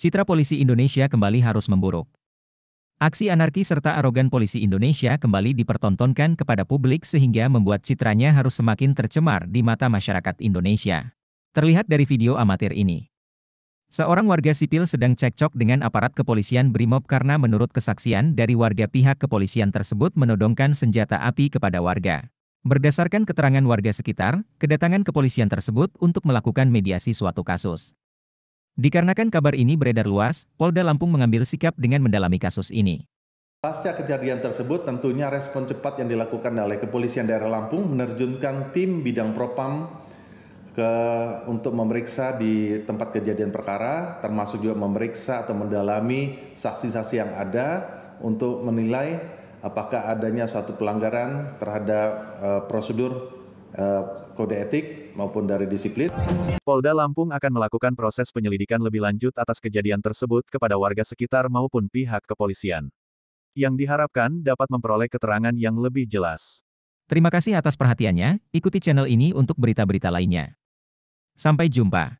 Citra polisi Indonesia kembali harus memburuk. Aksi anarki serta arogan polisi Indonesia kembali dipertontonkan kepada publik sehingga membuat citranya harus semakin tercemar di mata masyarakat Indonesia. Terlihat dari video amatir ini. Seorang warga sipil sedang cekcok dengan aparat kepolisian BRIMOB karena menurut kesaksian dari warga pihak kepolisian tersebut menodongkan senjata api kepada warga. Berdasarkan keterangan warga sekitar, kedatangan kepolisian tersebut untuk melakukan mediasi suatu kasus. Dikarenakan kabar ini beredar luas, Polda Lampung mengambil sikap dengan mendalami kasus ini. Pasca kejadian tersebut, tentunya respon cepat yang dilakukan oleh Kepolisian Daerah Lampung menerjunkan tim bidang propam ke untuk memeriksa di tempat kejadian perkara, termasuk juga memeriksa atau mendalami saksi-saksi yang ada untuk menilai apakah adanya suatu pelanggaran terhadap uh, prosedur uh, kode etik maupun dari disiplin. Polda Lampung akan melakukan proses penyelidikan lebih lanjut atas kejadian tersebut kepada warga sekitar maupun pihak kepolisian. Yang diharapkan dapat memperoleh keterangan yang lebih jelas. Terima kasih atas perhatiannya, ikuti channel ini untuk berita-berita lainnya. Sampai jumpa.